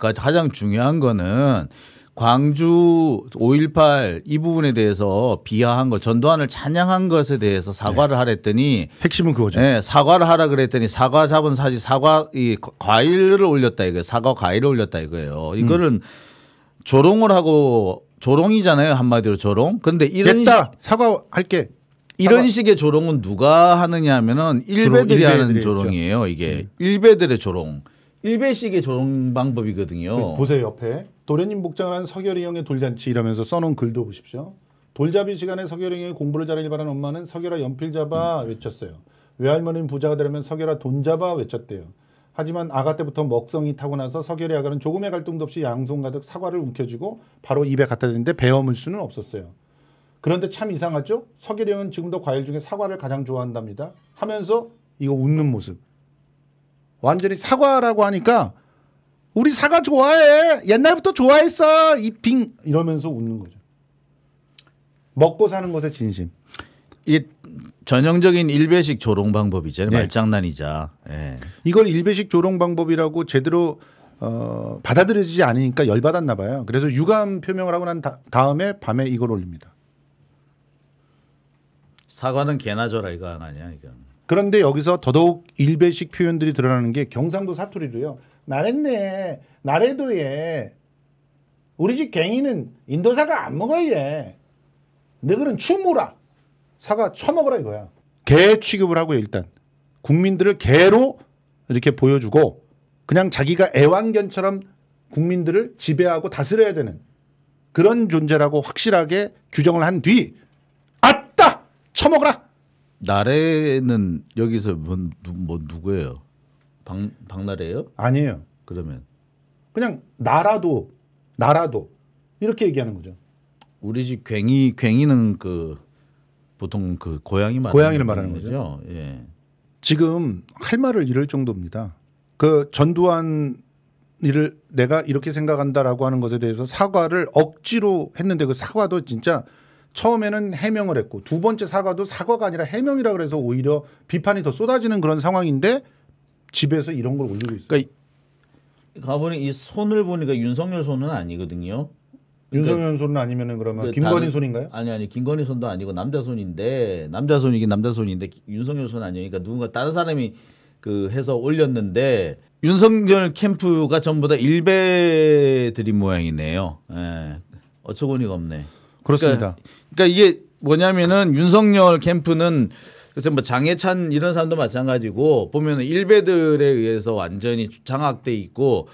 그러니까 가장 중요한 거는 광주 5.18 이 부분에 대해서 비하한 것, 전두환을 찬양한 것에 대해서 사과를 네. 하랬더니 핵심은 그거죠. 네, 사과를 하라 그랬더니 사과 잡은 사지 사과 이 과일을 올렸다 이거예요. 사과 과일을 올렸다 이거예요. 이거는 음. 조롱을 하고 조롱이잖아요 한마디로 조롱. 근데 이런 됐다 시, 사과할게. 이런 사과. 식의 조롱은 누가 하느냐면은 일베들이 조롱, 하는 조롱이에요. 이게 음. 일베들의 조롱. 일배식의 조롱 방법이거든요. 그 보세요 옆에 도련님 복장을 한 서결이 형의 돌잔치 이러면서 써놓은 글도 보십시오. 돌잡이 시간에 서결이 형이 공부를 잘하길 바란 엄마는 서결아 연필 잡아 외쳤어요. 외할머니는 부자가 되려면 서결아 돈 잡아 외쳤대요. 하지만 아가 때부터 먹성이 타고나서 서결이 아가는 조금의 갈등도 없이 양손 가득 사과를 움켜쥐고 바로 입에 갖다 댔는데 배어물 수는 없었어요. 그런데 참 이상하죠? 서결이 형은 지금도 과일 중에 사과를 가장 좋아한답니다. 하면서 이거 웃는 모습. 완전히 사과라고 하니까 우리 사과 좋아해 옛날부터 좋아했어 이 빙 이러면서 웃는 거죠. 먹고 사는 것에 진심. 이게 전형적인 일베식 조롱 방법이잖아요. 네. 말장난이자. 네. 예. 이걸 일베식 조롱 방법이라고 제대로 어, 받아들여지지 않으니까 열받았나 봐요. 그래서 유감 표명을 하고 난 다, 음에 밤에 이걸 올립니다. 사과는 개나 줘라 이거 아니야 이건. 그런데 여기서 더더욱 일배식 표현들이 드러나는 게 경상도 사투리로요. 나랬네. 나래도에 우리 집 갱이는 인도사가 안 먹어예. 너그는 추모라. 사과 처먹으라 이거야. 개 취급을 하고요 일단. 국민들을 개로 이렇게 보여주고 그냥 자기가 애완견처럼 국민들을 지배하고 다스려야 되는 그런 존재라고 확실하게 규정을 한 뒤 아따 처먹어라 나래는 여기서 뭐, 누, 뭐 누구예요? 박 박나래예요? 아니에요. 그러면 그냥 나라도 나라도 이렇게 얘기하는 거죠. 우리 집 괭이 괭이는 그 보통 그 고양이 말 고양이를 말하는 거죠. 거죠. 예. 지금 할 말을 잃을 정도입니다. 그 전두환 일을 내가 이렇게 생각한다라고 하는 것에 대해서 사과를 억지로 했는데 그 사과도 진짜 처음에는 해명을 했고 두 번째 사과도 사과가 아니라 해명이라 그래서 오히려 비판이 더 쏟아지는 그런 상황인데 집에서 이런 걸 올리고 있어요. 그러니까 가보니 이 손을 보니까 윤석열 손은 아니거든요. 그러니까 윤석열 손은 아니면은 그러면 그 김건희 다른, 손인가요? 아니 아니 김건희 손도 아니고 남자 손인데 남자 손이긴 남자 손인데 윤석열 손 아니니까 그러니까 누군가 다른 사람이 그 해서 올렸는데 윤석열 캠프가 전부 다 일베들인 모양이네요. 예. 어처구니가 없네. 그렇습니다. 그러니까, 그러니까 이게 뭐냐면은 윤석열 캠프는 그래서 뭐 장해찬 이런 사람도 마찬가지고 보면은 일베들에 의해서 완전히 장악돼 있고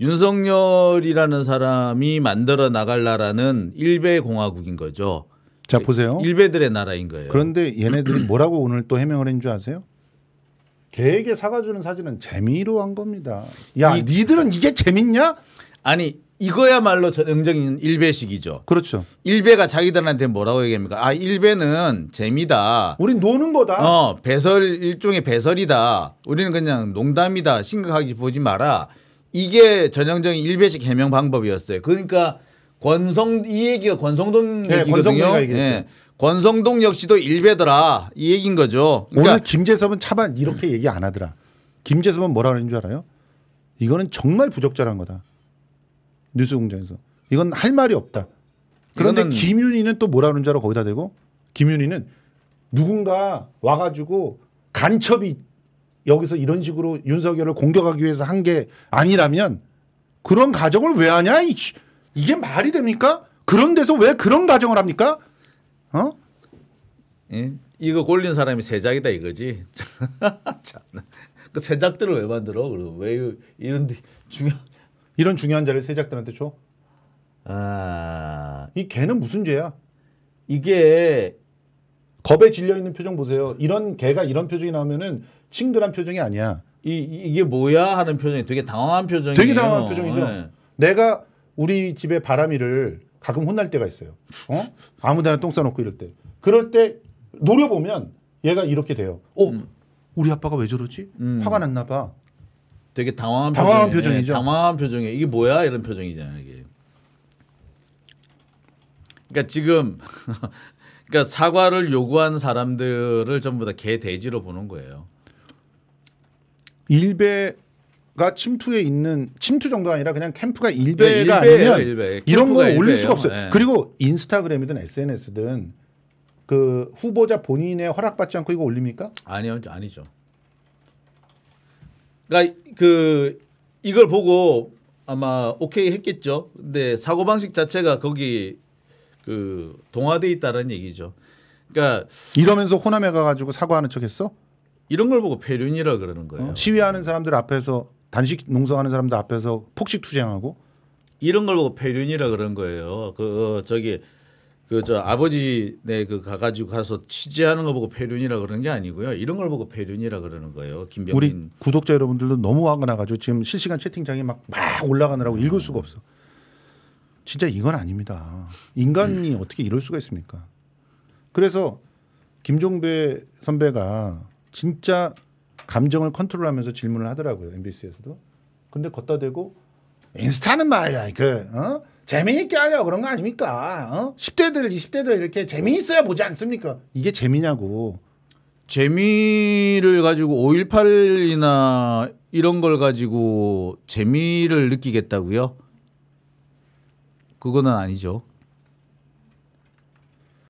윤석열이라는 사람이 만들어 나갈 나라는 일베 공화국인 거죠. 자 보세요. 일베들의 나라인 거예요. 그런데 얘네들이 뭐라고 오늘 또 해명을 했는 줄 아세요? 개에게 사과주는 사진은 재미로 한 겁니다. 야, 이, 니들은 이게 재밌냐? 아니 이거야말로 전형적인 일배식이죠. 그렇죠. 일배가 자기들한테 뭐라고 얘기합니까? 아 일배는 재미다. 우린 노는 거다. 어 배설 일종의 배설이다. 우리는 그냥 농담이다. 심각하게 보지 마라. 이게 전형적인 일배식 해명 방법이었어요. 그러니까 권성 이 얘기가 권성동 네, 얘기거든요. 네. 권성동 역시도 일배더라 이 얘기인 거죠. 그러니까 오늘 김재섭은 차반 이렇게 얘기 안 하더라. 김재섭은 뭐라 그러는 줄 알아요? 이거는 정말 부적절한 거다. 뉴스공장에서 이건 할 말이 없다. 그런데 이거는... 김윤희는 또 뭐라 는줄 알아 거기다 대고 김윤희는 누군가 와가지고 간첩이 여기서 이런 식으로 윤석열을 공격하기 위해서 한 게 아니라면 그런 가정을 왜 하냐 이게 말이 됩니까? 그런 데서 왜 그런 가정을 합니까? 어? 예? 이거 골린 사람이 세작이다 이거지. 그 세작들을 왜 만들어? 왜 이런 중요한 이런 중요한 자를 세작들한테 줘? 아... 이 개는 무슨 죄야? 이게 겁에 질려 있는 표정 보세요. 이런 개가 이런 표정이 나오면은 친근한 표정이 아니야. 이 이게 뭐야 하는 표정이 되게 당황한 표정이에요. 되게 당황한 표정이죠. 네. 내가 우리 집에 바람이를 가끔 혼날 때가 있어요. 어? 아무데나 똥 싸놓고 이럴 때. 그럴 때 노려보면 얘가 이렇게 돼요. 어, 음. 우리 아빠가 왜 저러지? 음. 화가 났나 봐. 되게 당황한, 당황한 표정이, 죠 예, 당황한 표정이 이게 뭐야 이런 표정이잖아요. 이게. 그러니까 지금 그러니까 사과를 요구한 사람들을 전부 다개 돼지로 보는 거예요. 일베가 침투에 있는 침투 정도 가 아니라 그냥 캠프가 일베가 네, 일베예요, 아니면 일베. 이런 거 올릴 수가 없어요. 네. 그리고 인스타그램이든 SNS든 그 후보자 본인의 허락받지 않고 이거 올립니까? 아니요, 아니죠. 그러니까 그 이걸 보고 아마 오케이 했겠죠. 근데 사고 방식 자체가 거기 그 동화돼 있다는 얘기죠. 그러니까 이러면서 호남에 가가지고 사과하는 척했어? 이런 걸 보고 폐륜이라 그러는 거예요. 어? 시위하는 사람들 앞에서 단식 농성하는 사람들 앞에서 폭식 투쟁하고 이런 걸 보고 폐륜이라 그런 거예요. 그 어, 저기 그저 아버지네 그 가가지고 가서 취재하는 거 보고 폐륜이라 그러는 게 아니고요. 이런 걸 보고 폐륜이라 그러는 거예요. 김병민 우리 구독자 여러분들도 너무 화가 나가지고 지금 실시간 채팅창이막 막 올라가느라고 음. 읽을 수가 없어. 진짜 이건 아닙니다. 인간이 음. 어떻게 이럴 수가 있습니까? 그래서 김종배 선배가 진짜 감정을 컨트롤하면서 질문을 하더라고요 MBC에서도. 근데 걷다 대고 인스타는 말이야 그 어? 재미있게 하려고 그런 거 아닙니까? 어? 10대들, 20대들 이렇게 재미있어야 보지 않습니까? 이게 재미냐고. 재미를 가지고 5.18이나 이런 걸 가지고 재미를 느끼겠다고요? 그거는 아니죠.